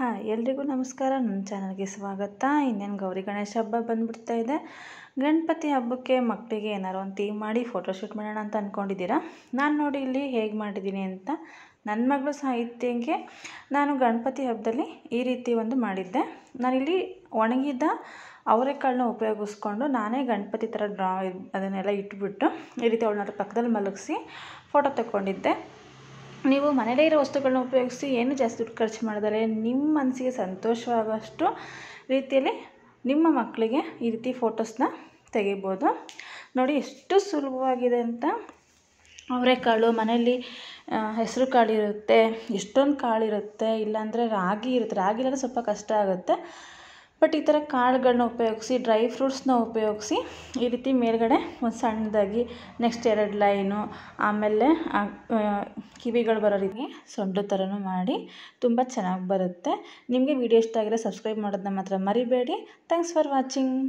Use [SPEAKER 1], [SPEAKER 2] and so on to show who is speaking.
[SPEAKER 1] ಹಾಂ ಎಲ್ರಿಗೂ ನಮಸ್ಕಾರ ನನ್ನ ಚಾನಲ್ಗೆ ಸ್ವಾಗತ ಇನ್ನೇನು ಗೌರಿ ಗಣೇಶ ಹಬ್ಬ ಬಂದುಬಿಡ್ತಾ ಇದೆ ಗಣಪತಿ ಹಬ್ಬಕ್ಕೆ ಮಕ್ಕಳಿಗೆ ಏನಾರು ಒಂದು ಥೀಮ್ ಮಾಡಿ ಫೋಟೋಶೂಟ್ ಮಾಡೋಣ ಅಂತ ಅಂದ್ಕೊಂಡಿದ್ದೀರಾ ನಾನು ನೋಡಿ ಇಲ್ಲಿ ಹೇಗೆ ಮಾಡಿದ್ದೀನಿ ಅಂತ ನನ್ನ ಮಗಳು ಸಾಹಿತ್ಯಕ್ಕೆ ನಾನು ಗಣಪತಿ ಹಬ್ಬದಲ್ಲಿ ಈ ರೀತಿ ಒಂದು ಮಾಡಿದ್ದೆ ನಾನಿಲ್ಲಿ ಒಣಗಿದ್ದ ಅವರೆಕಾಳನ್ನ ಉಪಯೋಗಿಸ್ಕೊಂಡು ನಾನೇ ಗಣಪತಿ ಥರ ಡ್ರಾ ಅದನ್ನೆಲ್ಲ ಇಟ್ಬಿಟ್ಟು ಈ ರೀತಿ ಅವಳನ್ನ ಪಕ್ಕದಲ್ಲಿ ಮಲಗಿಸಿ ಫೋಟೋ ತಗೊಂಡಿದ್ದೆ ನೀವು ಮನೆಯಲ್ಲೇ ಇರೋ ವಸ್ತುಗಳನ್ನ ಉಪಯೋಗಿಸಿ ಏನು ಜಾಸ್ತಿ ದುಡ್ಡು ಖರ್ಚು ಮಾಡಿದರೆ ನಿಮ್ಮ ಮನಸ್ಸಿಗೆ ಸಂತೋಷವಾಗೋಷ್ಟು ರೀತಿಯಲ್ಲಿ ನಿಮ್ಮ ಮಕ್ಕಳಿಗೆ ಈ ರೀತಿ ಫೋಟೋಸ್ನ ತೆಗಿಬೋದು ನೋಡಿ ಎಷ್ಟು ಸುಲಭವಾಗಿದೆ ಅಂತ ಅವರೆಕಾಳು ಮನೆಯಲ್ಲಿ ಹೆಸರು ಕಾಳಿರುತ್ತೆ ಎಷ್ಟೊಂದು ಕಾಳಿರುತ್ತೆ ಇಲ್ಲಾಂದರೆ ರಾಗಿ ಇರುತ್ತೆ ರಾಗಿ ಇಲ್ಲಾಂದರೆ ಸ್ವಲ್ಪ ಕಷ್ಟ ಆಗುತ್ತೆ ಬಟ್ ಈ ಥರ ಕಾಳುಗಳನ್ನ ಉಪಯೋಗಿಸಿ ಡ್ರೈ ಫ್ರೂಟ್ಸ್ನ ಉಪಯೋಗಿಸಿ ಈ ರೀತಿ ಮೇಲುಗಡೆ ಒಂದು ಸಣ್ಣದಾಗಿ ನೆಕ್ಸ್ಟ್ ಎರಡು ಲೈನು ಆಮೇಲೆ ಕಿವಿಗಳು ಬರೋ ರೀತಿ ಸೊಂಡು ಥರನೂ ಮಾಡಿ ತುಂಬ ಚೆನ್ನಾಗಿ ಬರುತ್ತೆ ನಿಮಗೆ ವಿಡಿಯೋ ಇಷ್ಟ ಸಬ್ಸ್ಕ್ರೈಬ್ ಮಾಡೋದನ್ನ ಮಾತ್ರ ಮರಿಬೇಡಿ ಥ್ಯಾಂಕ್ಸ್ ಫಾರ್ ವಾಚಿಂಗ್